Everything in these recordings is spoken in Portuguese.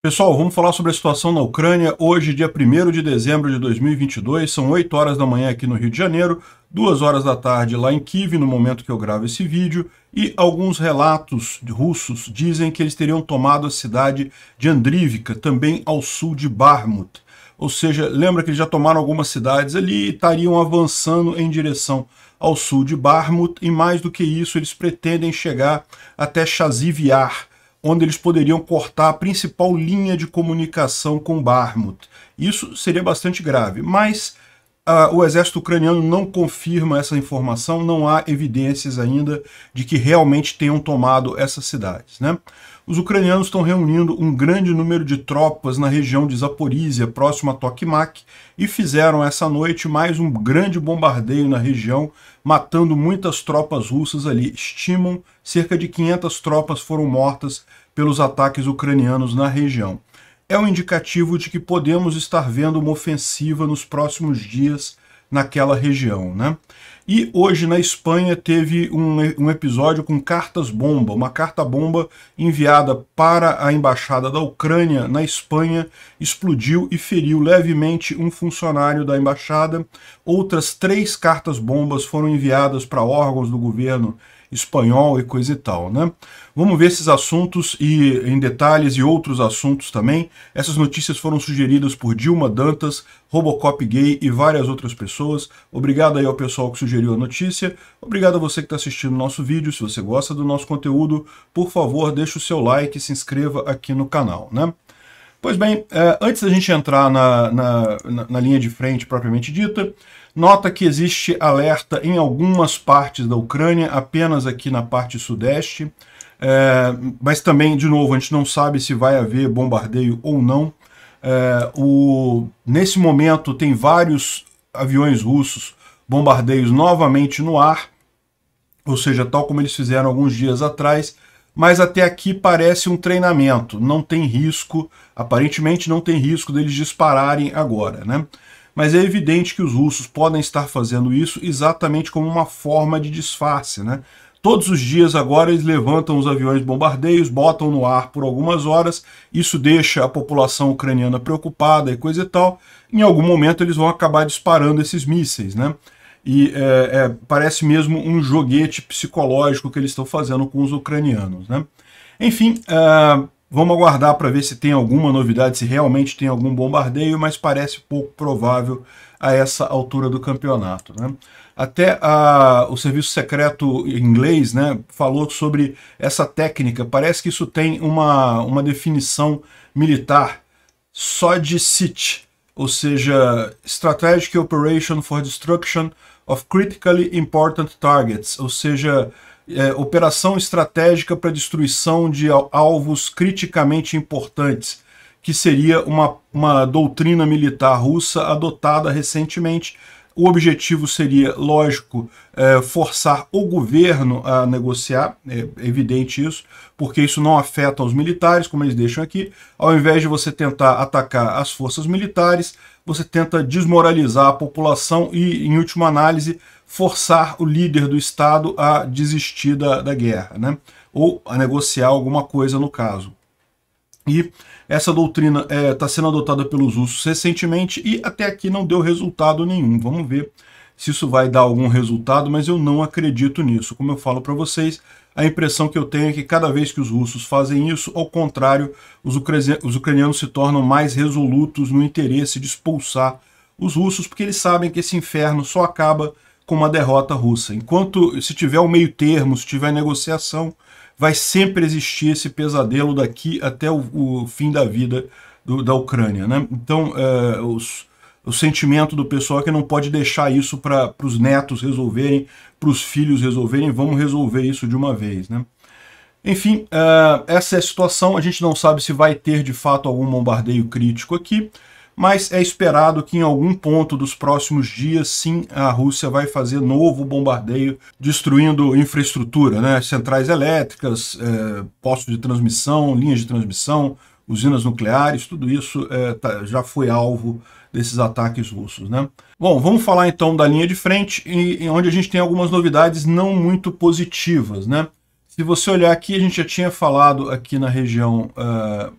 Pessoal, vamos falar sobre a situação na Ucrânia. Hoje, dia 1 de dezembro de 2022, são 8 horas da manhã aqui no Rio de Janeiro, 2 horas da tarde lá em Kiev, no momento que eu gravo esse vídeo, e alguns relatos russos dizem que eles teriam tomado a cidade de Andrivka, também ao sul de Barmut. Ou seja, lembra que eles já tomaram algumas cidades ali e estariam avançando em direção ao sul de Barmut, e mais do que isso, eles pretendem chegar até Chaziviar, onde eles poderiam cortar a principal linha de comunicação com Barmut. Isso seria bastante grave, mas uh, o exército ucraniano não confirma essa informação, não há evidências ainda de que realmente tenham tomado essas cidades. Né? os ucranianos estão reunindo um grande número de tropas na região de Zaporizhia, próxima a Tokmak, e fizeram essa noite mais um grande bombardeio na região, matando muitas tropas russas ali. Estimam cerca de 500 tropas foram mortas pelos ataques ucranianos na região. É um indicativo de que podemos estar vendo uma ofensiva nos próximos dias naquela região, né? E hoje na Espanha teve um, um episódio com cartas-bomba, uma carta-bomba enviada para a embaixada da Ucrânia na Espanha, explodiu e feriu levemente um funcionário da embaixada. Outras três cartas-bombas foram enviadas para órgãos do governo espanhol e coisa e tal, né? Vamos ver esses assuntos e em detalhes e outros assuntos também. Essas notícias foram sugeridas por Dilma Dantas, Robocop Gay e várias outras pessoas. Obrigado aí ao pessoal que sugeriu a notícia. Obrigado a você que está assistindo o nosso vídeo. Se você gosta do nosso conteúdo, por favor, deixe o seu like e se inscreva aqui no canal, né? Pois bem, é, antes da gente entrar na, na, na linha de frente propriamente dita, Nota que existe alerta em algumas partes da Ucrânia, apenas aqui na parte sudeste. É, mas também, de novo, a gente não sabe se vai haver bombardeio ou não. É, o, nesse momento, tem vários aviões russos bombardeios novamente no ar, ou seja, tal como eles fizeram alguns dias atrás, mas até aqui parece um treinamento, não tem risco, aparentemente não tem risco deles dispararem agora, né? Mas é evidente que os russos podem estar fazendo isso exatamente como uma forma de disfarce, né? Todos os dias agora eles levantam os aviões bombardeios, botam no ar por algumas horas, isso deixa a população ucraniana preocupada e coisa e tal. Em algum momento eles vão acabar disparando esses mísseis, né? E é, é, parece mesmo um joguete psicológico que eles estão fazendo com os ucranianos, né? Enfim, uh, Vamos aguardar para ver se tem alguma novidade, se realmente tem algum bombardeio, mas parece pouco provável a essa altura do campeonato. Né? Até a, ah, o serviço secreto inglês né, falou sobre essa técnica. Parece que isso tem uma, uma definição militar só de SIT, ou seja, Strategic Operation for Destruction of Critically Important Targets, ou seja, é, operação estratégica para destruição de alvos criticamente importantes, que seria uma, uma doutrina militar russa adotada recentemente. O objetivo seria, lógico, é, forçar o governo a negociar, é evidente isso, porque isso não afeta os militares, como eles deixam aqui. Ao invés de você tentar atacar as forças militares, você tenta desmoralizar a população e, em última análise, forçar o líder do Estado a desistir da, da guerra, né? ou a negociar alguma coisa no caso. E essa doutrina está é, tá sendo adotada pelos russos recentemente e até aqui não deu resultado nenhum. Vamos ver se isso vai dar algum resultado, mas eu não acredito nisso. Como eu falo para vocês, a impressão que eu tenho é que cada vez que os russos fazem isso, ao contrário, os, os ucranianos se tornam mais resolutos no interesse de expulsar os russos, porque eles sabem que esse inferno só acaba com uma derrota russa. Enquanto se tiver um meio termo, se tiver negociação, vai sempre existir esse pesadelo daqui até o, o fim da vida do, da Ucrânia. Né? Então, eh, os, o sentimento do pessoal é que não pode deixar isso para os netos resolverem, para os filhos resolverem, vamos resolver isso de uma vez, né? Enfim, uh, essa é a situação, a gente não sabe se vai ter de fato algum bombardeio crítico aqui, mas é esperado que em algum ponto dos próximos dias, sim, a Rússia vai fazer novo bombardeio, destruindo infraestrutura, né? centrais elétricas, eh, postos de transmissão, linhas de transmissão, usinas nucleares, tudo isso eh, tá, já foi alvo desses ataques russos. Né? Bom, vamos falar então da linha de frente, e, onde a gente tem algumas novidades não muito positivas. Né? Se você olhar aqui, a gente já tinha falado aqui na região uh,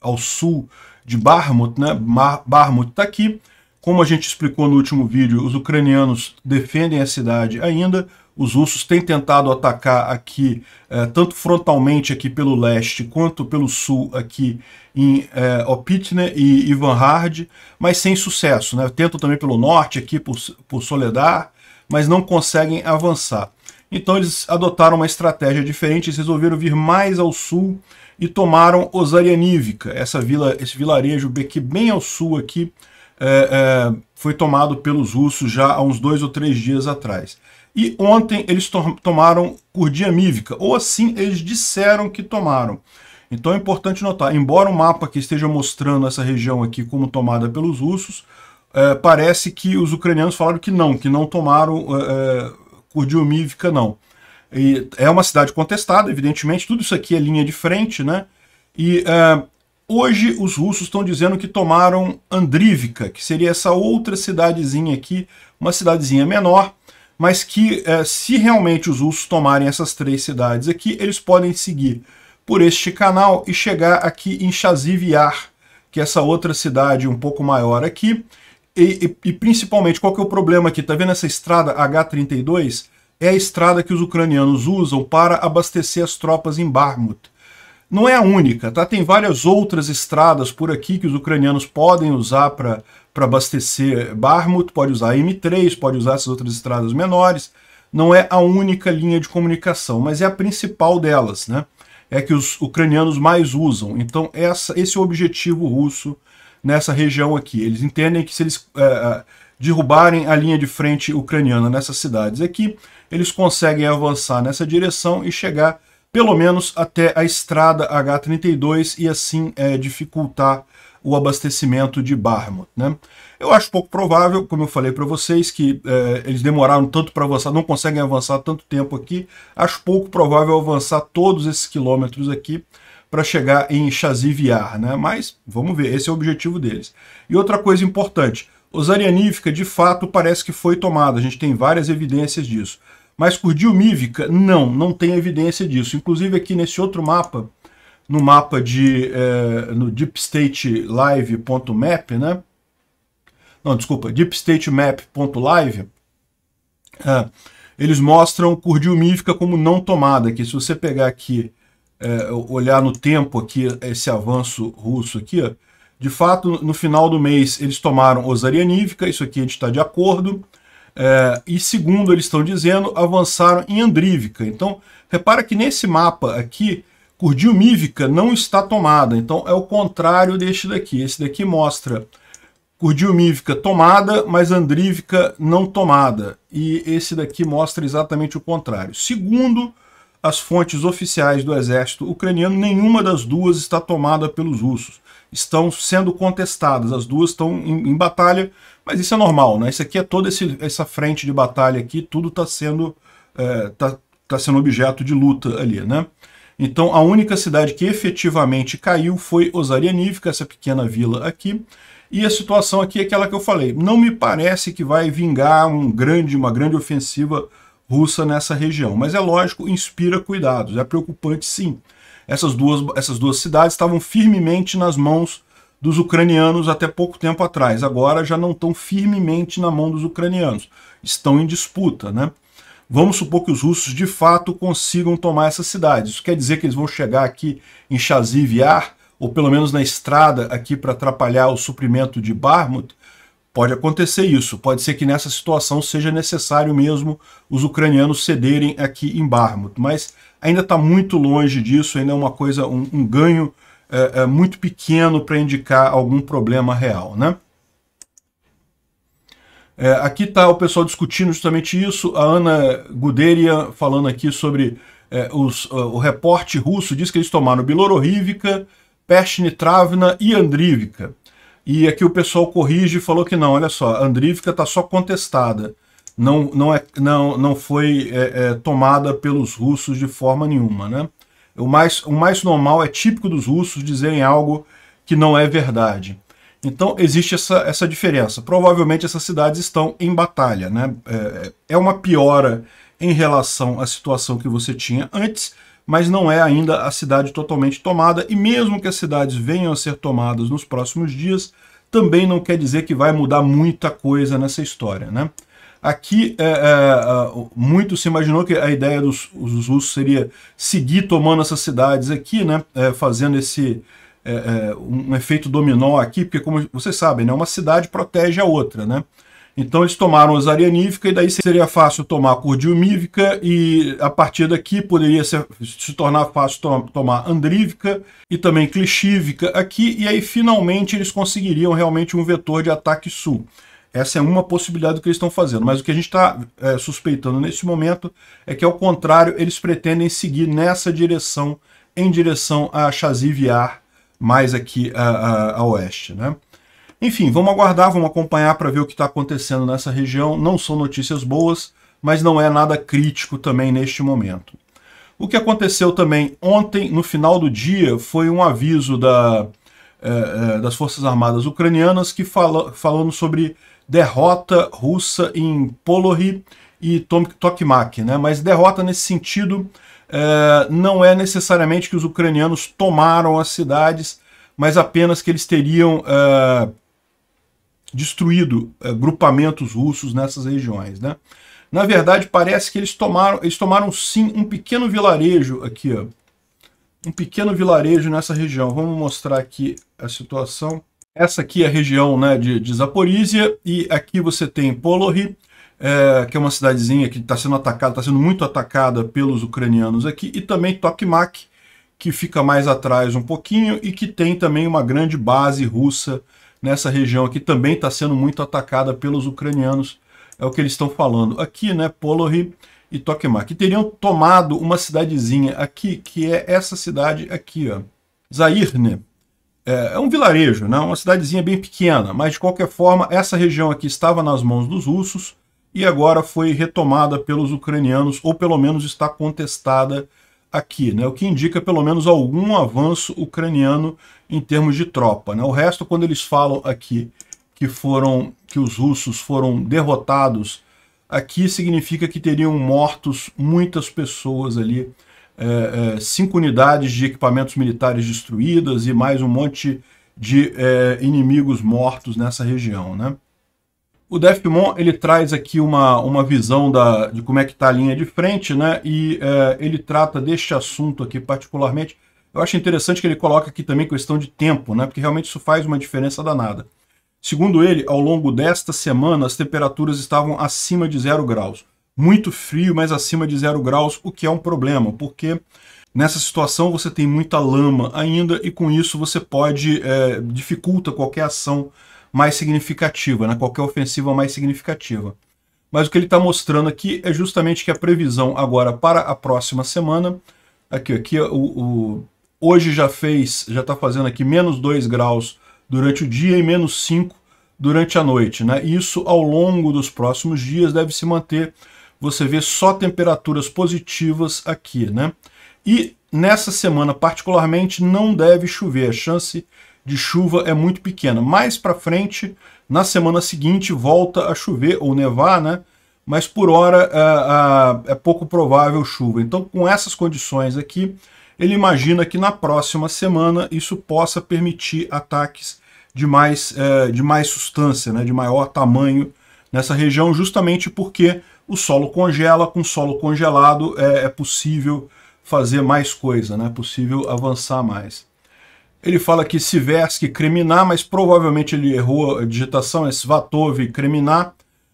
ao sul de Barmut, né? Barmut está aqui. Como a gente explicou no último vídeo, os ucranianos defendem a cidade ainda. Os russos têm tentado atacar aqui, eh, tanto frontalmente aqui pelo leste, quanto pelo sul aqui em eh, Opitne e Ivan Hard, mas sem sucesso. Né? Tentam também pelo norte, aqui por, por Soledar, mas não conseguem avançar. Então eles adotaram uma estratégia diferente, eles resolveram vir mais ao sul e tomaram Osarianívica, essa vila, esse vilarejo aqui bem ao sul aqui, é, é, foi tomado pelos russos já há uns dois ou três dias atrás. E ontem eles to tomaram curdiamívica, ou assim eles disseram que tomaram. Então é importante notar, embora o mapa que esteja mostrando essa região aqui como tomada pelos russos, é, parece que os ucranianos falaram que não, que não tomaram é, Kurdiumivka, é, não. E é uma cidade contestada, evidentemente, tudo isso aqui é linha de frente, né? E é, hoje os russos estão dizendo que tomaram Andrívica, que seria essa outra cidadezinha aqui, uma cidadezinha menor, mas que é, se realmente os russos tomarem essas três cidades aqui, eles podem seguir por este canal e chegar aqui em Chaziviar, que é essa outra cidade um pouco maior aqui, e, e, e, principalmente, qual que é o problema aqui? Tá vendo essa estrada H-32? É a estrada que os ucranianos usam para abastecer as tropas em Barmut. Não é a única, tá? Tem várias outras estradas por aqui que os ucranianos podem usar para para abastecer Barmouth, pode usar M3, pode usar essas outras estradas menores. Não é a única linha de comunicação, mas é a principal delas, né? É que os ucranianos mais usam. Então, essa, esse é o objetivo russo nessa região aqui. Eles entendem que se eles é, é derrubarem a linha de frente ucraniana nessas cidades aqui, eles conseguem avançar nessa direção e chegar pelo menos até a estrada H-32 e assim é, dificultar o abastecimento de Barmouth. Né? Eu acho pouco provável, como eu falei para vocês, que eh, eles demoraram tanto para avançar, não conseguem avançar tanto tempo aqui. Acho pouco provável avançar todos esses quilômetros aqui para chegar em Chaziviar, né? mas vamos ver, esse é o objetivo deles. E outra coisa importante, Osarianífica de fato parece que foi tomada, a gente tem várias evidências disso. Mas Kurdiumívica, não, não tem evidência disso. Inclusive aqui nesse outro mapa, no mapa de é, no deepstatelive.map, né? Não, desculpa, deepstatemap.live. É, ah, eles mostram curdilmífica como não tomada, que se você pegar aqui, é, olhar no tempo aqui, esse avanço russo aqui, ó, de fato, no final do mês, eles tomaram Osarianívica, isso aqui a gente está de acordo, é, e segundo eles estão dizendo, avançaram em Andrívica. Então, repara que nesse mapa aqui, Curdilmívica não está tomada, então é o contrário deste daqui. Esse daqui mostra curdilmívica tomada, mas andrívica não tomada. E esse daqui mostra exatamente o contrário. Segundo as fontes oficiais do exército ucraniano, nenhuma das duas está tomada pelos russos. Estão sendo contestadas, as duas estão em, em batalha, mas isso é normal, né? Isso aqui é toda esse, essa frente de batalha aqui, tudo está sendo, é, tá, tá sendo objeto de luta ali, né? Então, a única cidade que efetivamente caiu foi Osarianífica, essa pequena vila aqui. E a situação aqui é aquela que eu falei. Não me parece que vai vingar um grande, uma grande ofensiva russa nessa região. Mas é lógico, inspira cuidados. É preocupante, sim. Essas duas, essas duas cidades estavam firmemente nas mãos dos ucranianos até pouco tempo atrás. Agora já não estão firmemente na mão dos ucranianos. Estão em disputa, né? Vamos supor que os russos de fato consigam tomar essa cidade. Isso quer dizer que eles vão chegar aqui em Chaziviar, ou pelo menos na estrada aqui para atrapalhar o suprimento de Barmut? Pode acontecer isso. Pode ser que nessa situação seja necessário mesmo os ucranianos cederem aqui em Barmut. Mas ainda está muito longe disso, ainda é uma coisa, um, um ganho é, é, muito pequeno para indicar algum problema real, né? É, aqui está o pessoal discutindo justamente isso. A Ana Guderia falando aqui sobre é, os, uh, o reporte russo diz que eles tomaram Bilororrívica, Pestnitravna e Andrívica. E aqui o pessoal corrige e falou que não, olha só, Andrívica está só contestada. Não, não, é, não, não foi é, é, tomada pelos russos de forma nenhuma. Né? O, mais, o mais normal é típico dos russos dizerem algo que não é verdade. Então existe essa, essa diferença. Provavelmente essas cidades estão em batalha. Né? É, é uma piora em relação à situação que você tinha antes, mas não é ainda a cidade totalmente tomada. E mesmo que as cidades venham a ser tomadas nos próximos dias, também não quer dizer que vai mudar muita coisa nessa história. Né? Aqui, é, é, é muito se imaginou que a ideia dos, dos russos seria seguir tomando essas cidades aqui, né? É, fazendo esse é, é, um efeito dominó aqui, porque como vocês sabem, né, uma cidade protege a outra, né? Então eles tomaram a zarianífica e daí seria fácil tomar a e a partir daqui poderia ser, se tornar fácil to tomar andrívica e também Clichívica aqui e aí finalmente eles conseguiriam realmente um vetor de ataque sul. Essa é uma possibilidade que eles estão fazendo, mas o que a gente está é, suspeitando nesse momento é que ao contrário eles pretendem seguir nessa direção em direção a Chaziviar mais aqui a, a, a oeste, né? Enfim, vamos aguardar, vamos acompanhar para ver o que está acontecendo nessa região. Não são notícias boas, mas não é nada crítico também neste momento. O que aconteceu também ontem, no final do dia, foi um aviso da, é, é, das Forças Armadas Ucranianas que fala, falando sobre derrota russa em Polohy e Tokmak, né? mas derrota nesse sentido é, não é necessariamente que os ucranianos tomaram as cidades, mas apenas que eles teriam é, destruído é, grupamentos russos nessas regiões. Né? Na verdade, parece que eles tomaram, eles tomaram sim um pequeno vilarejo aqui, ó, um pequeno vilarejo nessa região. Vamos mostrar aqui a situação. Essa aqui é a região né, de, de Zaporizhia e aqui você tem Polohi, é, que é uma cidadezinha que está sendo atacada, está sendo muito atacada pelos ucranianos aqui, e também Tokmak, que fica mais atrás um pouquinho e que tem também uma grande base russa nessa região aqui, também está sendo muito atacada pelos ucranianos, é o que eles estão falando. Aqui, né, Polohy e Tokmak, que teriam tomado uma cidadezinha aqui, que é essa cidade aqui, ó, Zairne, é, é, um vilarejo, né? uma cidadezinha bem pequena, mas de qualquer forma essa região aqui estava nas mãos dos russos, e agora foi retomada pelos ucranianos, ou pelo menos está contestada aqui, né? o que indica pelo menos algum avanço ucraniano em termos de tropa. Né? O resto, quando eles falam aqui que, foram, que os russos foram derrotados, aqui significa que teriam mortos muitas pessoas ali, é, é, cinco unidades de equipamentos militares destruídas e mais um monte de é, inimigos mortos nessa região. Né? O Defmon ele traz aqui uma, uma visão da, de como é que está a linha de frente, né? E é, ele trata deste assunto aqui particularmente. Eu acho interessante que ele coloca aqui também questão de tempo, né? Porque realmente isso faz uma diferença danada. Segundo ele, ao longo desta semana as temperaturas estavam acima de zero graus. Muito frio, mas acima de zero graus, o que é um problema, porque nessa situação você tem muita lama ainda e com isso você pode é, dificulta qualquer ação mais significativa, né? qualquer ofensiva mais significativa. Mas o que ele está mostrando aqui é justamente que a previsão agora para a próxima semana, aqui, aqui o, o hoje já fez, já está fazendo aqui menos 2 graus durante o dia e menos 5 durante a noite. Né? Isso ao longo dos próximos dias deve se manter. Você vê só temperaturas positivas aqui. Né? E nessa semana, particularmente, não deve chover. A chance de chuva é muito pequena. Mais para frente, na semana seguinte, volta a chover ou nevar, né? Mas por hora é, é pouco provável chuva. Então, com essas condições aqui, ele imagina que na próxima semana isso possa permitir ataques de mais, é, de mais substância, né, de maior tamanho nessa região, justamente porque o solo congela, com solo congelado é, é possível fazer mais coisa, né, é possível avançar mais. Ele fala que Siversky criminar, mas provavelmente ele errou a digitação, é Svatov criminar.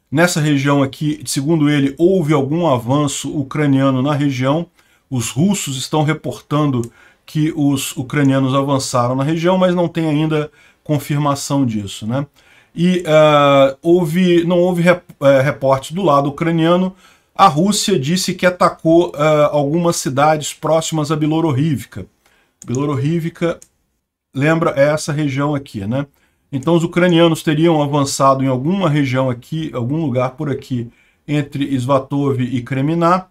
Nessa região aqui, segundo ele, houve algum avanço ucraniano na região. Os russos estão reportando que os ucranianos avançaram na região, mas não tem ainda confirmação disso, né? E uh, houve, não houve rep, uh, é, reportes do lado ucraniano. A Rússia disse que atacou uh, algumas cidades próximas a Bilororivka. Bilororivka lembra essa região aqui, né? Então os ucranianos teriam avançado em alguma região aqui, algum lugar por aqui, entre Svatov e Kremina,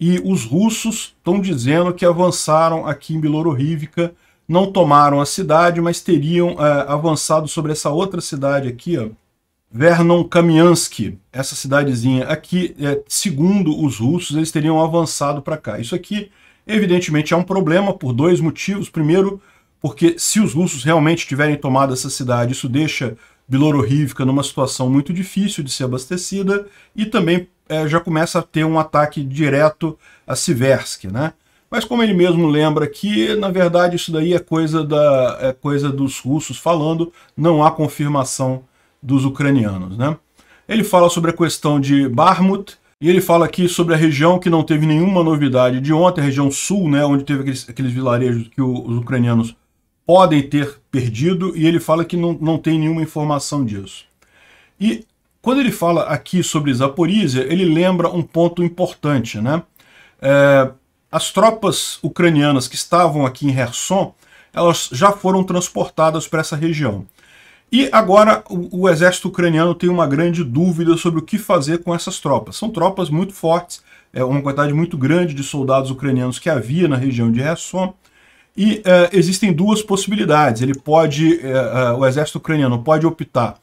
e os russos estão dizendo que avançaram aqui em Bielorrívka, não tomaram a cidade, mas teriam é, avançado sobre essa outra cidade aqui, ó, Vernon Kamiansky, essa cidadezinha aqui, é, segundo os russos, eles teriam avançado para cá. Isso aqui, evidentemente, é um problema por dois motivos. Primeiro, porque se os russos realmente tiverem tomado essa cidade, isso deixa Bilororivka numa situação muito difícil de ser abastecida e também é, já começa a ter um ataque direto a Siversk, né? Mas como ele mesmo lembra que, na verdade, isso daí é coisa, da, é coisa dos russos falando, não há confirmação dos ucranianos, né? Ele fala sobre a questão de Barmut, e ele fala aqui sobre a região que não teve nenhuma novidade de ontem, a região sul, né, onde teve aqueles, aqueles vilarejos que os ucranianos podem ter perdido e ele fala que não, não tem nenhuma informação disso. E quando ele fala aqui sobre Zaporizhia, ele lembra um ponto importante. Né? É, as tropas ucranianas que estavam aqui em Kherson, elas já foram transportadas para essa região. E agora o, o, exército ucraniano tem uma grande dúvida sobre o que fazer com essas tropas. São tropas muito fortes, é uma quantidade muito grande de soldados ucranianos que havia na região de Kherson, e uh, existem duas possibilidades. Ele pode, uh, uh, o exército ucraniano pode optar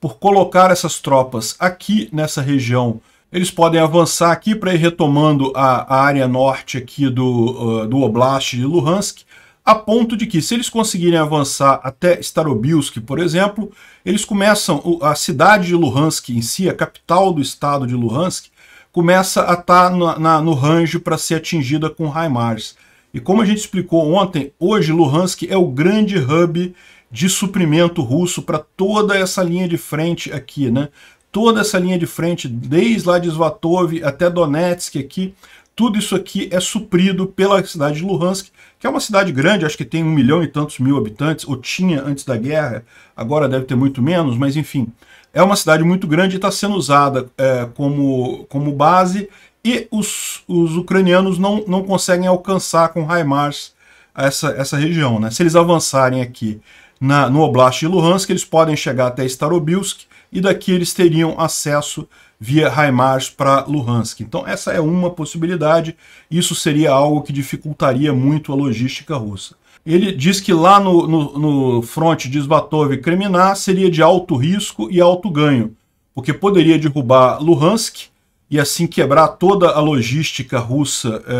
por colocar essas tropas aqui nessa região. Eles podem avançar aqui para ir retomando a, a, área norte aqui do, do Oblast de Luhansk, a ponto de que, se eles conseguirem avançar até Starobilsk, por exemplo, eles começam, a cidade de Luhansk em si, a capital do estado de Luhansk, começa a estar tá no range para ser atingida com HIMARS e como a gente explicou ontem, hoje Luhansk é o grande hub de suprimento russo para toda essa linha de frente aqui, né? Toda essa linha de frente, desde lá de Svatov até Donetsk aqui, tudo isso aqui é suprido pela cidade de Luhansk, que é uma cidade grande, acho que tem um milhão e tantos mil habitantes, ou tinha antes da guerra, agora deve ter muito menos, mas enfim, é uma cidade muito grande e está sendo usada é, como, como base e os, os ucranianos não, não conseguem alcançar com HIMARS essa, essa região. Né? Se eles avançarem aqui na, no Oblast de Luhansk, eles podem chegar até Starobilsk e daqui eles teriam acesso via HIMARS para Luhansk. Então essa é uma possibilidade, isso seria algo que dificultaria muito a logística russa. Ele diz que lá no, no, no fronte de Zbatov e Kremina seria de alto risco e alto ganho, porque poderia derrubar Luhansk e assim quebrar toda a logística russa é,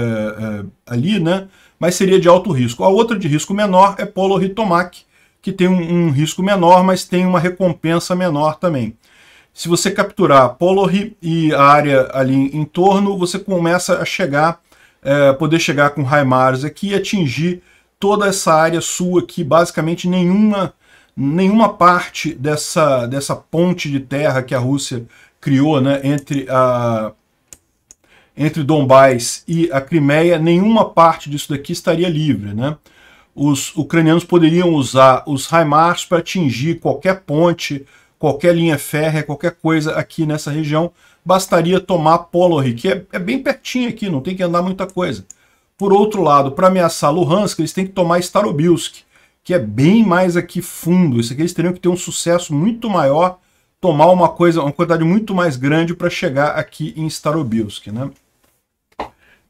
é, ali, né? mas seria de alto risco. A outra de risco menor é Polorritomac, que tem um, um, risco menor, mas tem uma recompensa menor também. Se você capturar Polorri e a área ali em torno, você começa a chegar, é, poder chegar com Raimars aqui e atingir toda essa área sua que basicamente nenhuma, nenhuma parte dessa, dessa ponte de terra que a Rússia criou né, entre, a, entre Donbás e a Crimeia, nenhuma parte disso daqui estaria livre. Né? Os ucranianos poderiam usar os HIMARS para atingir qualquer ponte, qualquer linha férrea, qualquer coisa aqui nessa região. Bastaria tomar Polory, que é, é bem pertinho aqui, não tem que andar muita coisa. Por outro lado, para ameaçar Luhansk, eles têm que tomar Starobilsk, que é bem mais aqui fundo. Isso aqui eles teriam que ter um sucesso muito maior tomar uma coisa, uma quantidade muito mais grande para chegar aqui em Starobilsk, né?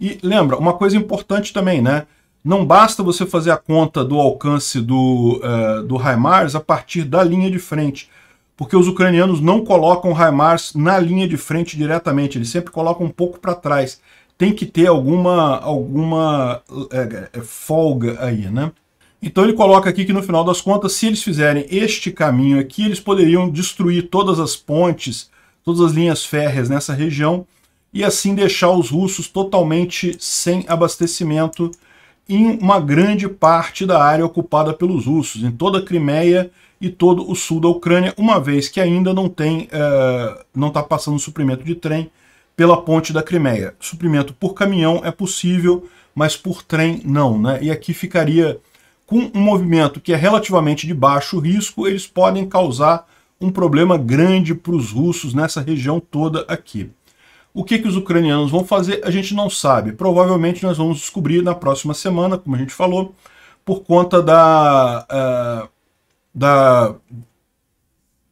E lembra, uma coisa importante também, né? Não basta você fazer a conta do alcance do, uh, do HIMARS a partir da linha de frente, porque os ucranianos não colocam HIMARS na linha de frente diretamente, eles sempre colocam um pouco para trás. Tem que ter alguma, alguma eh, eh, folga aí, né? Então ele coloca aqui que no final das contas, se eles fizerem este caminho aqui, eles poderiam destruir todas as pontes, todas as linhas férreas nessa região e assim deixar os russos totalmente sem abastecimento em uma grande parte da área ocupada pelos russos, em toda a Crimeia e todo o sul da Ucrânia, uma vez que ainda não tem, uh, não está passando suprimento de trem pela ponte da Crimeia. Suprimento por caminhão é possível, mas por trem não, né? E aqui ficaria com um movimento que é relativamente de baixo risco, eles podem causar um problema grande para os russos nessa região toda aqui. O que, que os ucranianos vão fazer, a gente não sabe. Provavelmente nós vamos descobrir na próxima semana, como a gente falou, por conta da, uh, da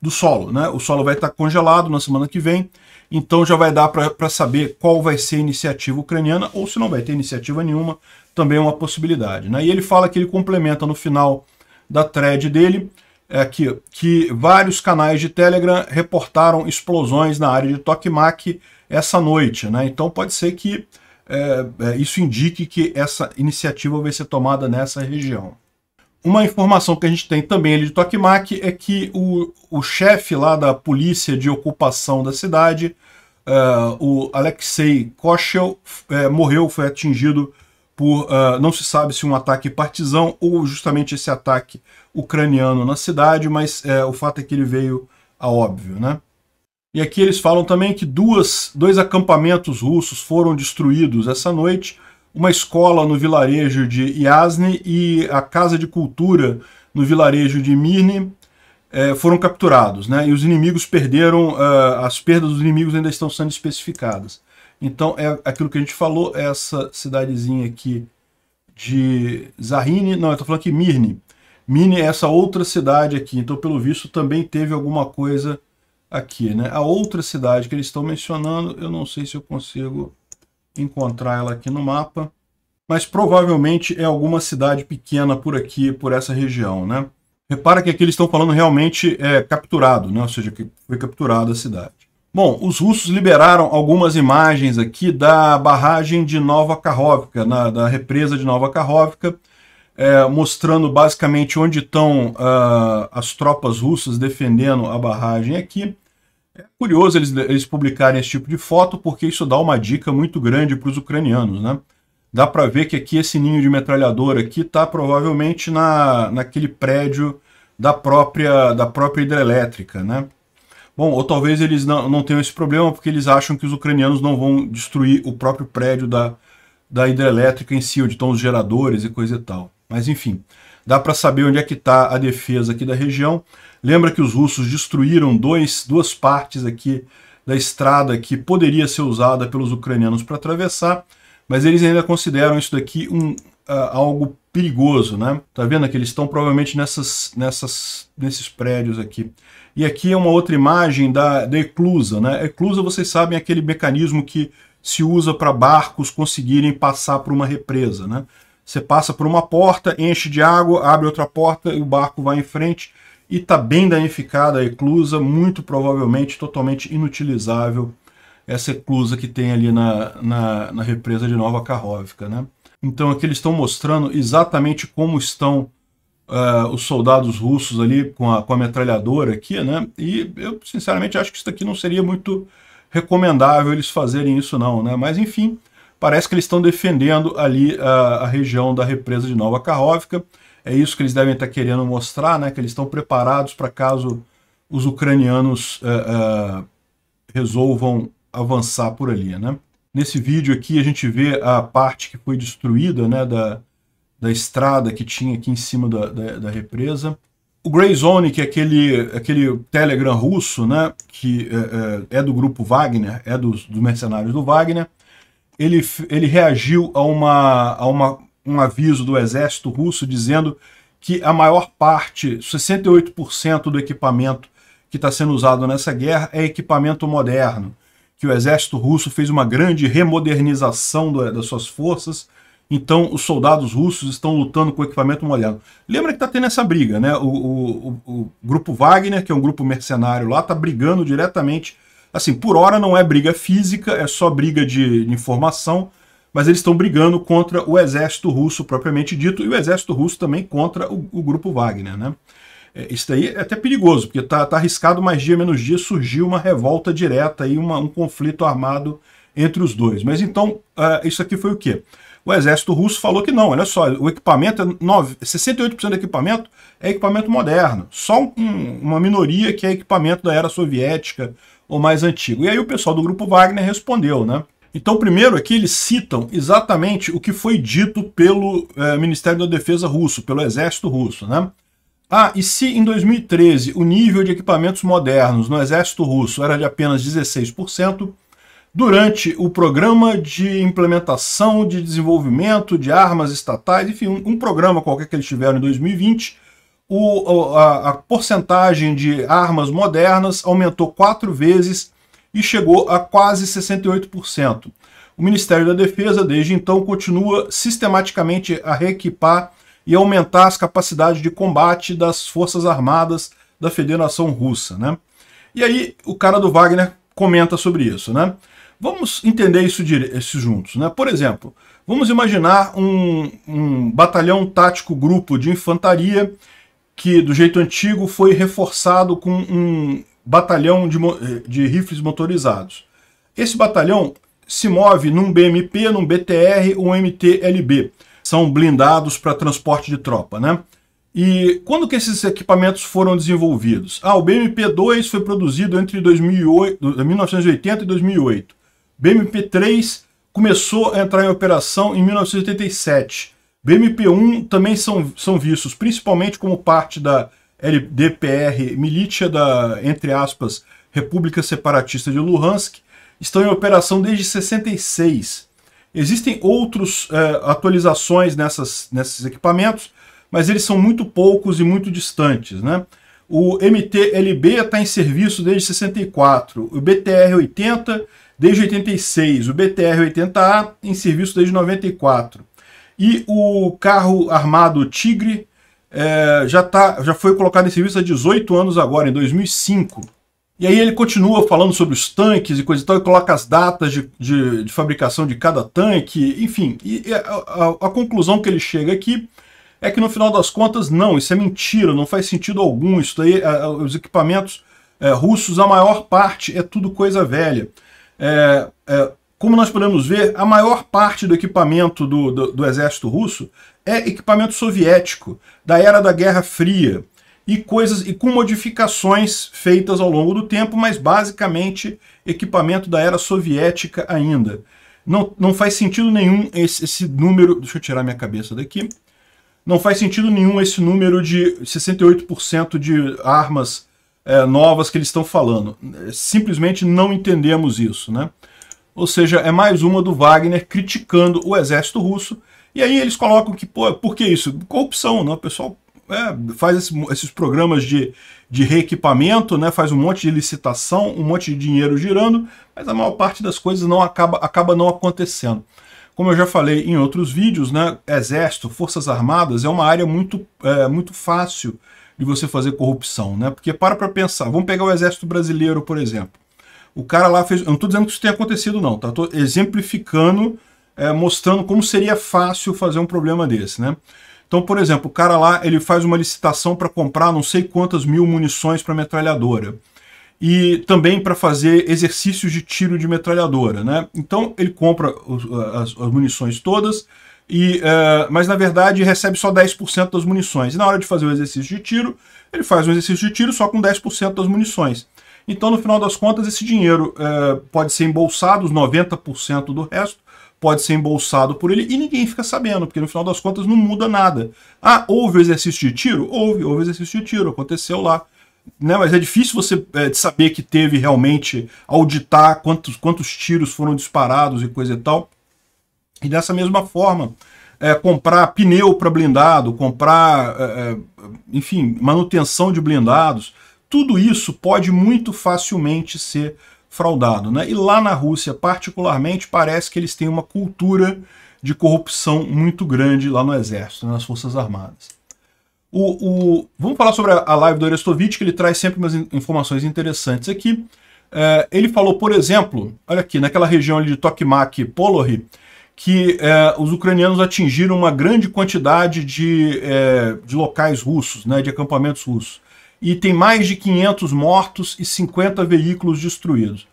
do solo. Né? O solo vai estar congelado na semana que vem. Então já vai dar para saber qual vai ser a iniciativa ucraniana ou se não vai ter iniciativa nenhuma, também é uma possibilidade. Né? E ele fala que ele complementa no final da thread dele é, que, que vários canais de Telegram reportaram explosões na área de Tokmak essa noite. Né? Então pode ser que é, é, isso indique que essa iniciativa vai ser tomada nessa região. Uma informação que a gente tem também ali de Tokmak é que o, o chefe lá da polícia de ocupação da cidade, uh, o Alexei Koshel, eh, morreu, foi atingido por, uh, não se sabe se um ataque partisão ou justamente esse ataque ucraniano na cidade, mas o fato é que ele veio a óbvio, né? E aqui eles falam também que duas, dois acampamentos russos foram destruídos essa noite, uma escola no vilarejo de Yasne e a Casa de Cultura no vilarejo de Mirne eh, foram capturados, né? E os inimigos perderam, uh, as perdas dos inimigos ainda estão sendo especificadas. Então é aquilo que a gente falou, é essa cidadezinha aqui de Zahine, não, eu tô falando aqui Mirne. Mirne é essa outra cidade aqui, então pelo visto também teve alguma coisa aqui, né? A outra cidade que eles estão mencionando, eu não sei se eu consigo encontrar ela aqui no mapa, mas provavelmente é alguma cidade pequena por aqui, por essa região, né? Repara que aqui eles estão falando realmente é, capturado, né? ou seja, que foi capturada a cidade. Bom, os russos liberaram algumas imagens aqui da barragem de Nova Karhovka, na, da represa de Nova Karhovka, é, mostrando basicamente onde estão uh, as tropas russas defendendo a barragem aqui. É curioso eles, eles publicarem esse tipo de foto, porque isso dá uma dica muito grande para os ucranianos, né? Dá para ver que aqui esse ninho de metralhadora aqui está provavelmente na, naquele prédio da própria, da própria hidrelétrica, né? Bom, ou talvez eles não, não tenham esse problema porque eles acham que os ucranianos não vão destruir o próprio prédio da, da hidrelétrica em si, onde estão os geradores e coisa e tal. Mas enfim, dá para saber onde é que está a defesa aqui da região. Lembra que os russos destruíram dois, duas partes aqui da estrada que poderia ser usada pelos ucranianos para atravessar, mas eles ainda consideram isso daqui um, uh, algo perigoso, né? Tá vendo que eles estão provavelmente nessas, nessas, nesses prédios aqui. E aqui é uma outra imagem da, da eclusa, né? A eclusa, vocês sabem, é aquele mecanismo que se usa para barcos conseguirem passar por uma represa, né? Você passa por uma porta, enche de água, abre outra porta e o barco vai em frente e está bem danificada a eclusa, muito provavelmente totalmente inutilizável essa eclusa que tem ali na, na, na represa de Nova Carróvica. Né? Então aqui eles estão mostrando exatamente como estão uh, os soldados russos ali com a, com a metralhadora aqui, né? E eu sinceramente acho que isso daqui não seria muito recomendável eles fazerem isso não, né? Mas enfim, parece que eles estão defendendo ali a, a região da represa de Nova Carróvica é isso que eles devem estar querendo mostrar, né? Que eles estão preparados para caso os ucranianos uh, uh, resolvam avançar por ali, né? Nesse vídeo aqui a gente vê a parte que foi destruída, né? Da, da estrada que tinha aqui em cima da, da, da represa. O Grey Zone, que é aquele, aquele Telegram russo, né, que é, é, é do grupo Wagner, é dos, dos mercenários do Wagner, ele, ele reagiu a uma, a uma um aviso do exército russo dizendo que a maior parte, 68% do equipamento que está sendo usado nessa guerra é equipamento moderno, que o exército russo fez uma grande remodernização do, das suas forças, então os soldados russos estão lutando com equipamento moderno. Lembra que está tendo essa briga, né? O, o, o, grupo Wagner, que é um grupo mercenário lá, está brigando diretamente. Assim, por hora não é briga física, é só briga de informação, mas eles estão brigando contra o exército russo propriamente dito e o exército russo também contra o, o grupo Wagner, né? É, isso daí é até perigoso, porque tá, tá arriscado mais dia menos dia surgir uma revolta direta e um conflito armado entre os dois. Mas então, uh, isso aqui foi o quê? O exército russo falou que não, olha só, o equipamento, é 9, 68% do equipamento é equipamento moderno, só um, uma minoria que é equipamento da era soviética ou mais antigo. E aí o pessoal do grupo Wagner respondeu, né? Então, primeiro aqui eles citam exatamente o que foi dito pelo eh, Ministério da Defesa russo, pelo Exército russo, né? Ah, e se em 2013 o nível de equipamentos modernos no Exército russo era de apenas 16%, durante o programa de implementação de desenvolvimento de armas estatais, enfim, um, um programa qualquer que eles tiveram em 2020, o, a, a porcentagem de armas modernas aumentou quatro vezes e chegou a quase 68%. O Ministério da Defesa, desde então, continua sistematicamente a reequipar e aumentar as capacidades de combate das Forças Armadas da Federação Russa. Né? E aí o cara do Wagner comenta sobre isso. Né? Vamos entender isso, isso juntos. Né? Por exemplo, vamos imaginar um, um batalhão tático grupo de infantaria que, do jeito antigo, foi reforçado com um batalhão de, eh, de rifles motorizados. Esse batalhão se move num BMP, num BTR ou um MTLB. São blindados para transporte de tropa, né? E quando que esses equipamentos foram desenvolvidos? Ah, o BMP-2 foi produzido entre 2008, 1980 e 2008. BMP-3 começou a entrar em operação em 1987. BMP-1 também são, são vistos principalmente como parte da LDPR, milícia da, entre aspas, República Separatista de Luhansk, estão em operação desde 66. Existem outras é, atualizações nessas, nesses equipamentos, mas eles são muito poucos e muito distantes. Né? O MTLB está em serviço desde 64, o BTR-80 desde 86, o BTR-80A em serviço desde 94. E o carro armado Tigre é, já, tá, já foi colocado em serviço há 18 anos agora, em 2005. E aí ele continua falando sobre os tanques e coisa e tal, e coloca as datas de, de, de fabricação de cada tanque, enfim. E a, a, a, conclusão que ele chega aqui é que no final das contas, não, isso é mentira, não faz sentido algum. Isso daí, a, é, é, os equipamentos é, russos, a maior parte, é tudo coisa velha. É, é, como nós podemos ver, a maior parte do equipamento do, do, do exército russo é equipamento soviético, da era da Guerra Fria, e coisas e com modificações feitas ao longo do tempo, mas basicamente equipamento da era soviética ainda. Não, não faz sentido nenhum esse, esse número... Deixa eu tirar minha cabeça daqui. Não faz sentido nenhum esse número de 68% de armas é, novas que eles estão falando. Simplesmente não entendemos isso, né? Ou seja, é mais uma do Wagner criticando o exército russo. E aí eles colocam que, pô, por que isso? Corrupção, né? O pessoal é, faz esse, esses programas de, de reequipamento, né? faz um monte de licitação, um monte de dinheiro girando, mas a maior parte das coisas não acaba, acaba não acontecendo. Como eu já falei em outros vídeos, né? exército, forças armadas é uma área muito, é, muito fácil de você fazer corrupção, né? Porque para para pensar, vamos pegar o exército brasileiro, por exemplo. O cara lá fez. Eu não estou dizendo que isso tenha acontecido, não, tá? Estou exemplificando, é, mostrando como seria fácil fazer um problema desse, né? Então, por exemplo, o cara lá ele faz uma licitação para comprar não sei quantas mil munições para metralhadora e também para fazer exercícios de tiro de metralhadora, né? Então ele compra os, as, as, munições todas e, uh, mas na verdade recebe só 10% das munições. E na hora de fazer o exercício de tiro, ele faz um exercício de tiro só com 10% das munições. Então, no final das contas, esse dinheiro é, pode ser embolsado, os 90% do resto pode ser embolsado por ele e ninguém fica sabendo, porque no final das contas não muda nada. Ah, houve exercício de tiro? Houve, houve exercício de tiro, aconteceu lá. Né, mas é difícil você é, saber que teve realmente auditar quantos, quantos tiros foram disparados e coisa e tal. E dessa mesma forma, é, comprar pneu para blindado, comprar, é, é, enfim, manutenção de blindados tudo isso pode muito facilmente ser fraudado. Né? E lá na Rússia, particularmente, parece que eles têm uma cultura de corrupção muito grande lá no Exército, nas Forças Armadas. O, o... vamos falar sobre a live do Arestovitch, que ele traz sempre umas informações interessantes aqui. É, ele falou, por exemplo, olha aqui, naquela região de Tokmak, Polohy, que é, os ucranianos atingiram uma grande quantidade de, é, de locais russos, né, de acampamentos russos e tem mais de 500 mortos e 50 veículos destruídos.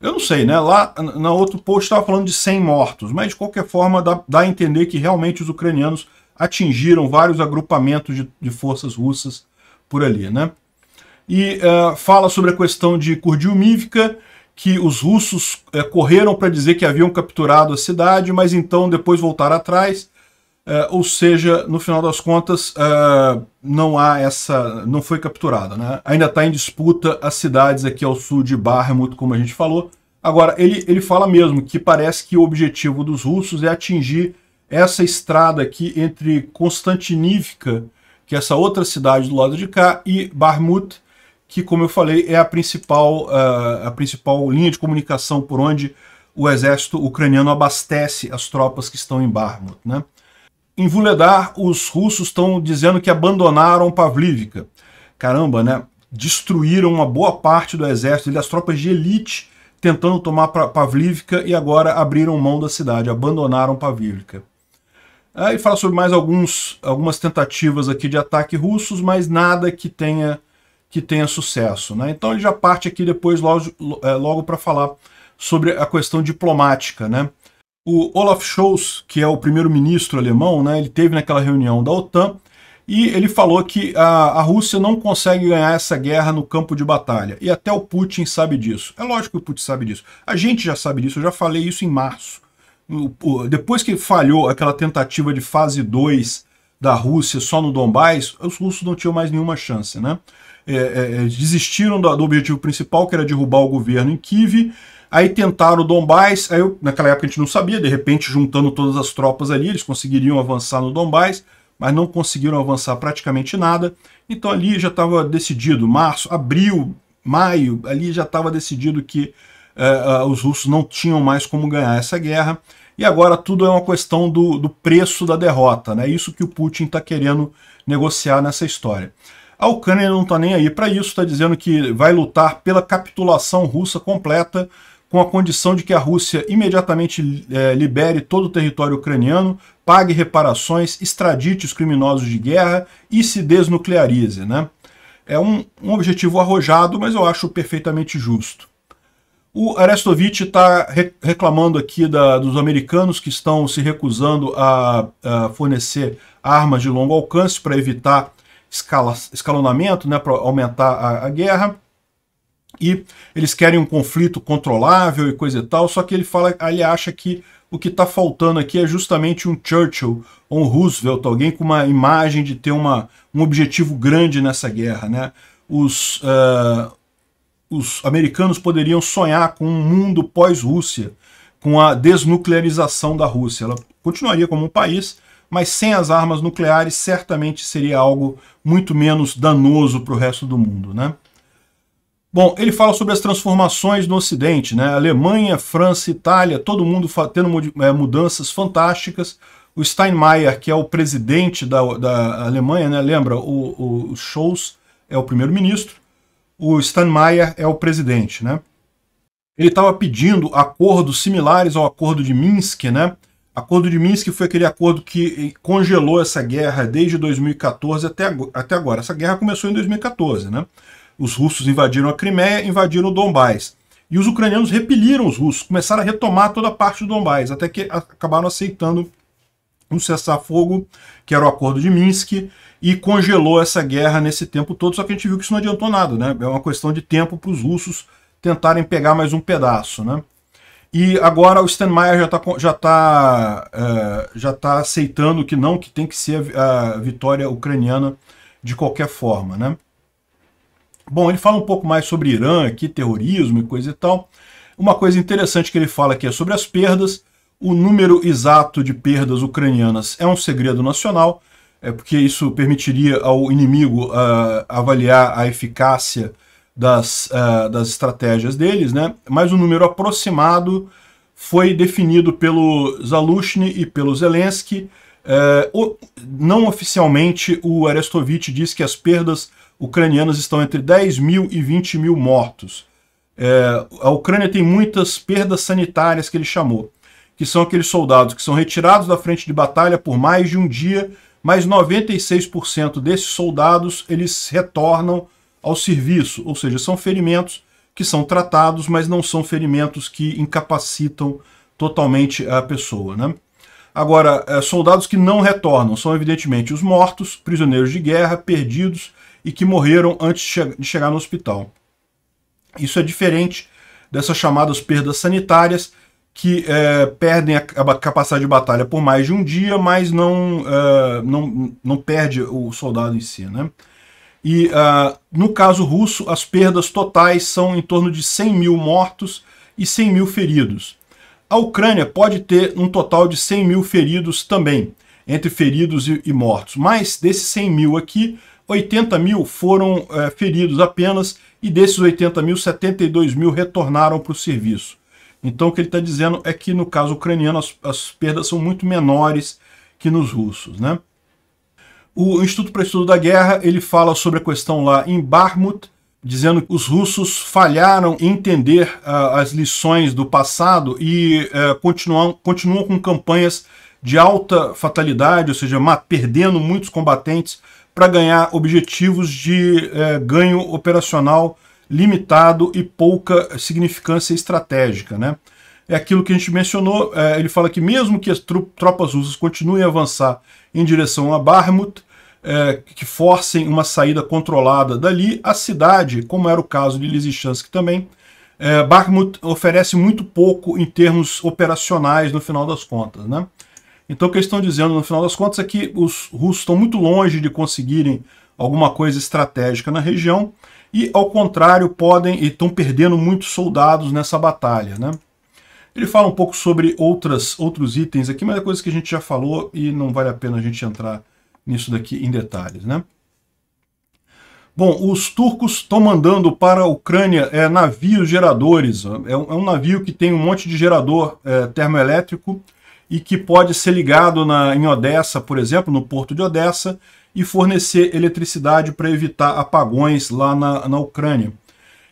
Eu não sei, né? Lá na outro post estava falando de 100 mortos, mas de qualquer forma dá, dá, a entender que realmente os ucranianos atingiram vários agrupamentos de, de forças russas por ali, né? E uh, fala sobre a questão de Kurdiumivka, que os russos uh, correram para dizer que haviam capturado a cidade, mas então depois voltaram atrás Uh, ou seja, no final das contas, uh, não há essa. não foi capturada. Né? Ainda está em disputa as cidades aqui ao sul de Barmut, como a gente falou. Agora, ele, ele fala mesmo que parece que o objetivo dos russos é atingir essa estrada aqui entre Constantinívka, que é essa outra cidade do lado de cá, e Barmut, que, como eu falei, é a principal, uh, a principal linha de comunicação por onde o exército ucraniano abastece as tropas que estão em Barmut. Né? Em Vuledar, os russos estão dizendo que abandonaram Pavlivka. Caramba, né? Destruíram uma boa parte do exército e das tropas de elite tentando tomar Pavlivka e agora abriram mão da cidade, abandonaram Pavlivka. Aí ah, fala sobre mais alguns, algumas tentativas aqui de ataque russos, mas nada que tenha, que tenha sucesso. Né? Então ele já parte aqui depois logo, é, logo para falar sobre a questão diplomática. Né? O Olaf Scholz, que é o primeiro-ministro alemão, né, ele teve naquela reunião da OTAN e ele falou que a, a Rússia não consegue ganhar essa guerra no campo de batalha. E até o Putin sabe disso. É lógico que o Putin sabe disso. A gente já sabe disso, eu já falei isso em março. Depois que falhou aquela tentativa de fase 2 da Rússia só no Dombás, os russos não tinham mais nenhuma chance, né? É, é, é desistiram do, do, objetivo principal, que era derrubar o governo em Kiev, Aí tentaram o Dombás, aí eu, naquela época a gente não sabia, de repente juntando todas as tropas ali, eles conseguiriam avançar no Dombás, mas não conseguiram avançar praticamente nada. Então ali já estava decidido, março, abril, maio, ali já estava decidido que uh, os russos não tinham mais como ganhar essa guerra. E agora tudo é uma questão do, do preço da derrota, né? Isso que o Putin está querendo negociar nessa história. A Ucrânia não está nem aí para isso, está dizendo que vai lutar pela capitulação russa completa, com a condição de que a Rússia imediatamente é, libere todo o território ucraniano, pague reparações, extradite os criminosos de guerra e se desnuclearize. Né? É um, um objetivo arrojado, mas eu acho perfeitamente justo. O Arestovich está reclamando aqui da, dos americanos que estão se recusando a, a fornecer armas de longo alcance para evitar escala, escalonamento, né, para aumentar a, a, guerra e eles querem um conflito controlável e coisa e tal, só que ele fala, ele acha que o que está faltando aqui é justamente um Churchill ou um Roosevelt, alguém com uma imagem de ter uma, um objetivo grande nessa guerra. Né? Os, uh, os americanos poderiam sonhar com um mundo pós-Rússia, com a desnuclearização da Rússia. Ela continuaria como um país, mas sem as armas nucleares certamente seria algo muito menos danoso para o resto do mundo. Né? Bom, ele fala sobre as transformações no Ocidente, né? Alemanha, França, Itália, todo mundo tendo é, mudanças fantásticas. O Steinmeier, que é o presidente da, da Alemanha, né? Lembra, o, o Scholz é o primeiro-ministro, o Steinmeier é o presidente, né? Ele estava pedindo acordos similares ao acordo de Minsk, né? Acordo de Minsk foi aquele acordo que eh, congelou essa guerra desde 2014 até, até agora. Essa guerra começou em 2014, né? Os russos invadiram a Crimeia, invadiram o Dombás. E os ucranianos repeliram os russos, começaram a retomar toda a parte do Dombás, até que acabaram aceitando um cessar-fogo, que era o acordo de Minsk, e congelou essa guerra nesse tempo todo, só que a gente viu que isso não adiantou nada, né? É uma questão de tempo para os russos tentarem pegar mais um pedaço, né? E agora o Steinmeier já está já tá, é, já tá aceitando que não, que tem que ser a, a vitória ucraniana de qualquer forma, né? Bom, ele fala um pouco mais sobre Irã aqui, terrorismo e coisa e tal. Uma coisa interessante que ele fala aqui é sobre as perdas. O número exato de perdas ucranianas é um segredo nacional, é porque isso permitiria ao inimigo uh, avaliar a eficácia das, uh, das estratégias deles, né? mas o número aproximado foi definido pelo Zalushny e pelo Zelensky. Uh, não oficialmente, o Arestovich diz que as perdas ucranianas estão entre 10 mil e 20 mil mortos. É, a Ucrânia tem muitas perdas sanitárias que ele chamou, que são aqueles soldados que são retirados da frente de batalha por mais de um dia, mas 96% desses soldados eles retornam ao serviço, ou seja, são ferimentos que são tratados, mas não são ferimentos que incapacitam totalmente a pessoa. Né? Agora, é, soldados que não retornam são evidentemente os mortos, prisioneiros de guerra, perdidos, e que morreram antes de chegar no hospital. Isso é diferente dessas chamadas perdas sanitárias, que é, perdem a, capacidade de batalha por mais de um dia, mas não, é, não, não perde o soldado em si. Né? E uh, no caso russo, as perdas totais são em torno de 100 mil mortos e 100 mil feridos. A Ucrânia pode ter um total de 100 mil feridos também, entre feridos e, e mortos, mas desses 100 mil aqui, 80 mil foram é, feridos apenas, e desses 80 mil, 72 mil retornaram para o serviço. Então o que ele está dizendo é que no caso ucraniano as, as, perdas são muito menores que nos russos. Né? O Instituto para Estudo da Guerra ele fala sobre a questão lá em Barmut, dizendo que os russos falharam em entender uh, as lições do passado e uh, continuam, continuam com campanhas de alta fatalidade, ou seja, perdendo muitos combatentes para ganhar objetivos de é, ganho operacional limitado e pouca significância estratégica. Né? É aquilo que a gente mencionou, é, ele fala que mesmo que as tropas russas continuem a avançar em direção a Barmut, é, que forcem uma saída controlada dali, a cidade, como era o caso de Lysychansk também, é, oferece muito pouco em termos operacionais no final das contas. Né? Então o que eles estão dizendo, no final das contas, é que os russos estão muito longe de conseguirem alguma coisa estratégica na região e, ao contrário, podem e estão perdendo muitos soldados nessa batalha. Né? Ele fala um pouco sobre outras, outros itens aqui, mas é coisa que a gente já falou e não vale a pena a gente entrar nisso daqui em detalhes. Né? Bom, os turcos estão mandando para a Ucrânia é, navios geradores. É um, é um, navio que tem um monte de gerador é, termoelétrico e que pode ser ligado na, em Odessa, por exemplo, no porto de Odessa, e fornecer eletricidade para evitar apagões lá na, na Ucrânia.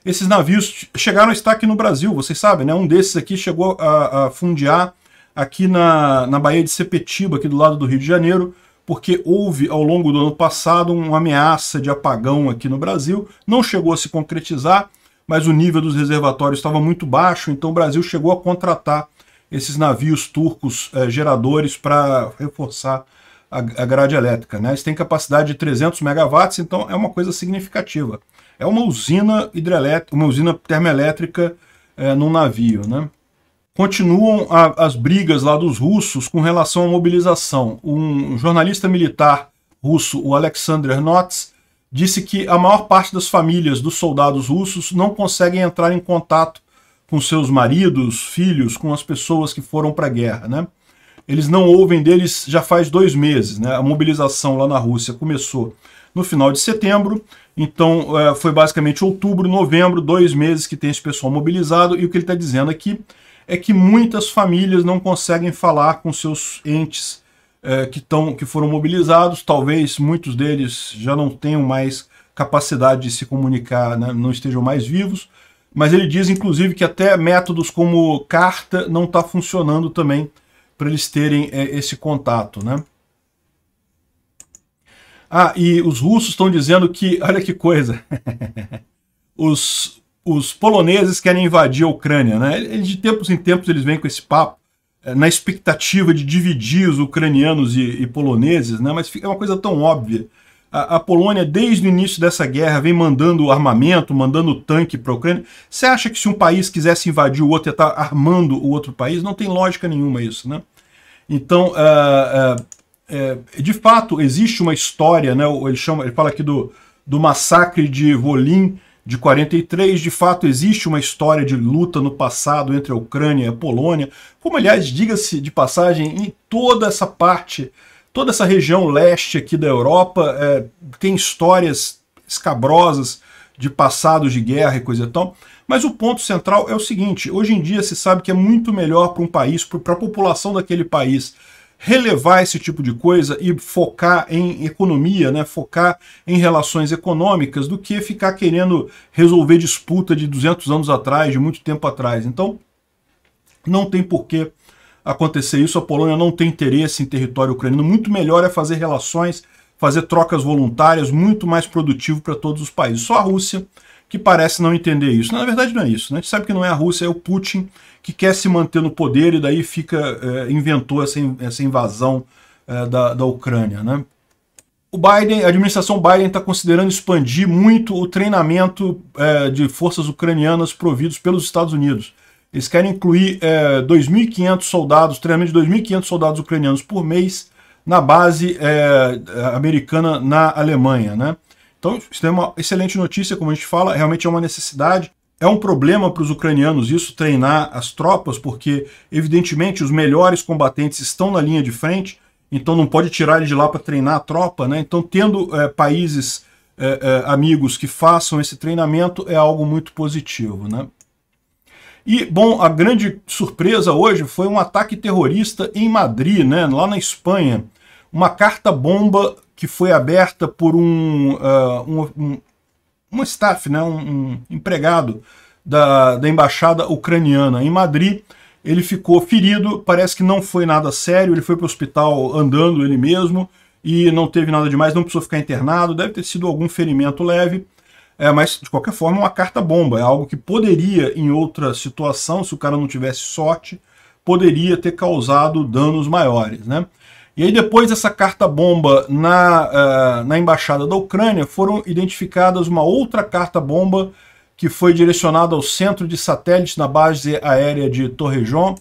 Esses navios chegaram a estar aqui no Brasil, vocês sabem, né? Um desses aqui chegou a, a fundear aqui na, na Baía de Sepetiba, aqui do lado do Rio de Janeiro, porque houve ao longo do ano passado uma ameaça de apagão aqui no Brasil. Não chegou a se concretizar, mas o nível dos reservatórios estava muito baixo, então o Brasil chegou a contratar esses navios turcos eh, geradores para reforçar a, a, grade elétrica. Né? Eles têm capacidade de 300 megawatts, então é uma coisa significativa. É uma usina hidrelétrica, uma usina termoelétrica eh, num navio. Né? Continuam a, as brigas lá dos russos com relação à mobilização. Um jornalista militar russo, o Alexander Notz, disse que a maior parte das famílias dos soldados russos não conseguem entrar em contato com seus maridos, filhos, com as pessoas que foram para a guerra, né? Eles não ouvem deles já faz dois meses, né? A mobilização lá na Rússia começou no final de setembro, então é, foi basicamente outubro, novembro, dois meses que tem esse pessoal mobilizado, e o que ele está dizendo aqui é que muitas famílias não conseguem falar com seus entes é, que, tão, que foram mobilizados, talvez muitos deles já não tenham mais capacidade de se comunicar, né? não estejam mais vivos, mas ele diz inclusive que até métodos como carta não está funcionando também para eles terem é, esse contato, né? Ah, e os russos estão dizendo que, olha que coisa, os, os poloneses querem invadir a Ucrânia, né? De tempos em tempos eles vêm com esse papo, é, na expectativa de dividir os ucranianos e, e poloneses, né? Mas é uma coisa tão óbvia a, a, Polônia, desde o início dessa guerra, vem mandando armamento, mandando tanque para a Ucrânia. Você acha que se um país quisesse invadir o outro, e estar tá armando o outro país? Não tem lógica nenhuma isso, né? Então, uh, uh, uh, de fato, existe uma história, né? Ele, chama, ele fala aqui do, do massacre de Volin de 43, de fato existe uma história de luta no passado entre a Ucrânia e a Polônia, como aliás, diga-se de passagem, em toda essa parte Toda essa região leste aqui da Europa é, tem histórias escabrosas de passados de guerra e coisa e tal. Mas o ponto central é o seguinte: hoje em dia se sabe que é muito melhor para um país, para a população daquele país, relevar esse tipo de coisa e focar em economia, né? focar em relações econômicas, do que ficar querendo resolver disputa de 200 anos atrás, de muito tempo atrás. Então, não tem porquê acontecer isso. A Polônia não tem interesse em território ucraniano. Muito melhor é fazer relações, fazer trocas voluntárias, muito mais produtivo para todos os países. Só a Rússia que parece não entender isso. Na verdade, não é isso. Né? A gente sabe que não é a Rússia, é o Putin que quer se manter no poder e daí fica é, inventou essa, essa invasão é, da, da Ucrânia. Né? O Biden, a administração Biden está considerando expandir muito o treinamento é, de forças ucranianas providos pelos Estados Unidos. Eles querem incluir é, 2.500 soldados, treinamento de 2.500 soldados ucranianos por mês na base é, americana na Alemanha, né? Então, isso é uma excelente notícia, como a gente fala, realmente é uma necessidade. É um problema para os ucranianos isso, treinar as tropas, porque, evidentemente, os melhores combatentes estão na linha de frente, então não pode tirar ele de lá para treinar a tropa, né? Então, tendo é, países é, é amigos que façam esse treinamento é algo muito positivo, né? E, bom, a grande surpresa hoje foi um ataque terrorista em Madrid, né, lá na Espanha. Uma carta-bomba que foi aberta por um, uh, um, um, um, staff, né, um, um empregado da, da embaixada ucraniana em Madrid. Ele ficou ferido, parece que não foi nada sério, ele foi para o hospital andando ele mesmo e não teve nada demais, não precisou ficar internado, deve ter sido algum ferimento leve é, mas, de qualquer forma, é uma carta-bomba. É algo que poderia, em outra situação, se o cara não tivesse sorte, poderia ter causado danos maiores. Né? E aí, depois dessa carta-bomba na, uh, na embaixada da Ucrânia, foram identificadas uma outra carta-bomba que foi direcionada ao centro de satélites na base aérea de Torrejon,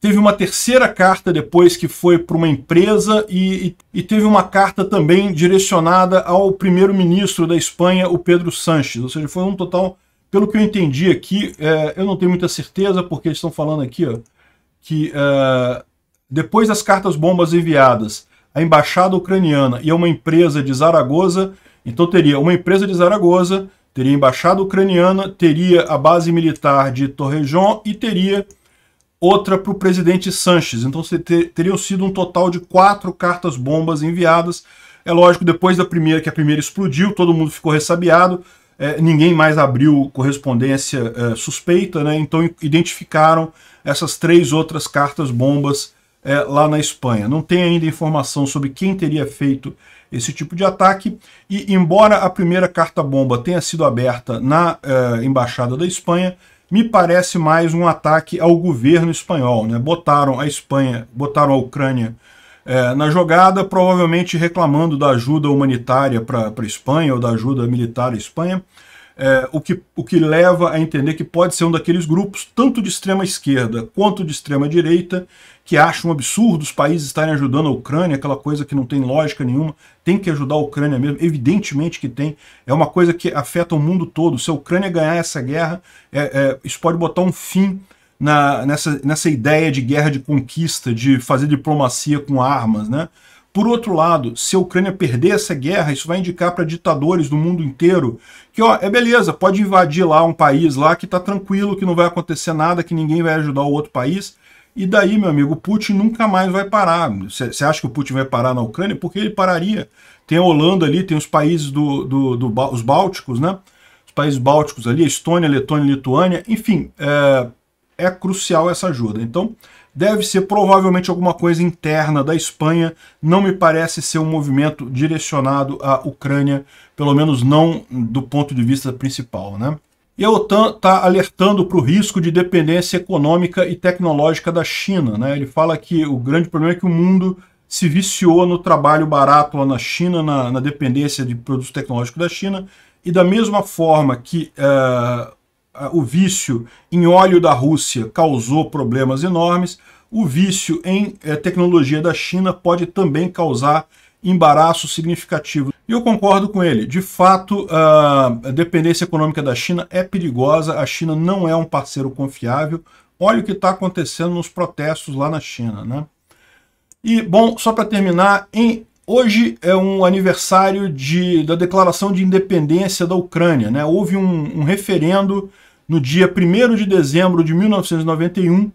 Teve uma terceira carta depois que foi para uma empresa e, e, teve uma carta também direcionada ao primeiro-ministro da Espanha, o Pedro Sanches. Ou seja, foi um total, pelo que eu entendi aqui, é, eu não tenho muita certeza porque eles estão falando aqui ó, que é, depois das cartas bombas enviadas à embaixada ucraniana e a uma empresa de Zaragoza, então teria uma empresa de Zaragoza, teria a embaixada ucraniana, teria a base militar de Torrejón e teria outra para o presidente Sanches. Então ter, teriam sido um total de quatro cartas bombas enviadas. É lógico, depois da primeira, que a primeira explodiu, todo mundo ficou ressabiado, é, ninguém mais abriu correspondência é, suspeita, né? então identificaram essas três outras cartas bombas é, lá na Espanha. Não tem ainda informação sobre quem teria feito esse tipo de ataque, e embora a primeira carta bomba tenha sido aberta na é, Embaixada da Espanha, me parece mais um ataque ao governo espanhol. Né? Botaram a Espanha, botaram a Ucrânia é, na jogada, provavelmente reclamando da ajuda humanitária para a Espanha ou da ajuda militar à Espanha, é, o, que, o que leva a entender que pode ser um daqueles grupos, tanto de extrema esquerda quanto de extrema direita, que acham um absurdo os países estarem ajudando a Ucrânia, aquela coisa que não tem lógica nenhuma, tem que ajudar a Ucrânia mesmo, evidentemente que tem, é uma coisa que afeta o mundo todo. Se a Ucrânia ganhar essa guerra, é, é, isso pode botar um fim na, nessa, nessa ideia de guerra de conquista, de fazer diplomacia com armas, né? Por outro lado, se a Ucrânia perder essa guerra, isso vai indicar para ditadores do mundo inteiro que, ó, é beleza, pode invadir lá um país lá que está tranquilo, que não vai acontecer nada, que ninguém vai ajudar o outro país, e daí, meu amigo, o Putin nunca mais vai parar. Você acha que o Putin vai parar na Ucrânia? Porque ele pararia. Tem a Holanda ali, tem os países do, do, do os bálticos, né? Os países bálticos ali, Estônia, Letônia, Lituânia, enfim, é, é crucial essa ajuda. Então, deve ser provavelmente alguma coisa interna da Espanha, não me parece ser um movimento direcionado à Ucrânia, pelo menos não do ponto de vista principal, né? E a OTAN está alertando para o risco de dependência econômica e tecnológica da China. Né? Ele fala que o grande problema é que o mundo se viciou no trabalho barato lá na China, na, na dependência de produtos tecnológicos da China, e da mesma forma que uh, o vício em óleo da Rússia causou problemas enormes, o vício em eh, tecnologia da China pode também causar embaraço significativo. E eu concordo com ele. De fato, a dependência econômica da China é perigosa, a China não é um parceiro confiável. Olha o que está acontecendo nos protestos lá na China. Né? E, bom, só para terminar, em, hoje é um aniversário de, da declaração de independência da Ucrânia. Né? Houve um, um referendo no dia 1 de dezembro de 1991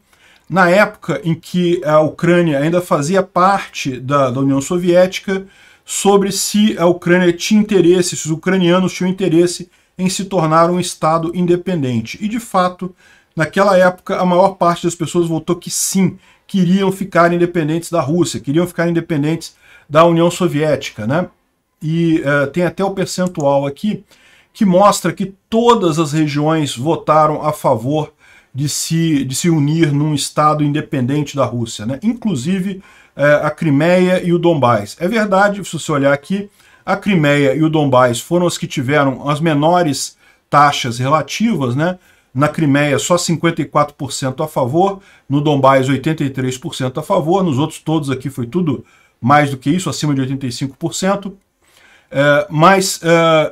na época em que a Ucrânia ainda fazia parte da, da União Soviética, sobre se a Ucrânia tinha interesse, se os ucranianos tinham interesse em se tornar um Estado independente. E, de fato, naquela época, a maior parte das pessoas votou que sim, queriam ficar independentes da Rússia, queriam ficar independentes da União Soviética. Né? E uh, tem até o percentual aqui que mostra que todas as regiões votaram a favor de se, de se unir num Estado independente da Rússia, né? inclusive é, a Crimeia e o Donbás. É verdade, se você olhar aqui, a Crimeia e o Donbás foram as que tiveram as menores taxas relativas, né? Na Crimeia, só 54% a favor, no Donbás, 83% a favor, nos outros todos aqui foi tudo mais do que isso, acima de 85%. É, mas é,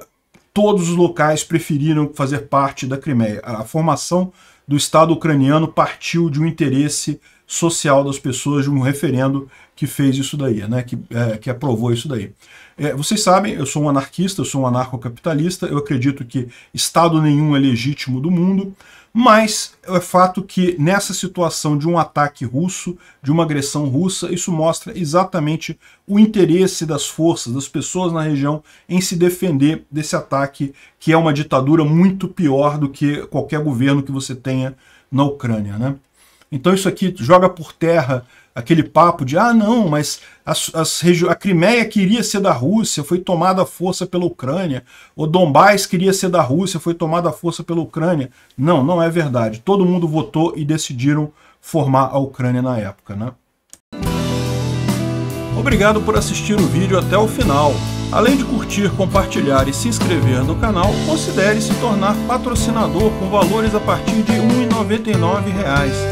todos os locais preferiram fazer parte da Crimeia. A formação do Estado ucraniano partiu de um interesse social das pessoas, de um referendo que fez isso daí, né, que, é, que aprovou isso daí. É, vocês sabem, eu sou um anarquista, eu sou um anarcocapitalista, eu acredito que Estado nenhum é legítimo do mundo, mas é fato que nessa situação de um ataque russo, de uma agressão russa, isso mostra exatamente o interesse das forças, das pessoas na região em se defender desse ataque, que é uma ditadura muito pior do que qualquer governo que você tenha na Ucrânia. Né? Então isso aqui joga por terra aquele papo de ah não, mas as, as a Crimeia queria ser da Rússia, foi tomada à força pela Ucrânia, o Donbás queria ser da Rússia, foi tomada à força pela Ucrânia. Não, não é verdade. Todo mundo votou e decidiram formar a Ucrânia na época, né? Obrigado por assistir o vídeo até o final. Além de curtir, compartilhar e se inscrever no canal, considere se tornar patrocinador com valores a partir de R$ 1,99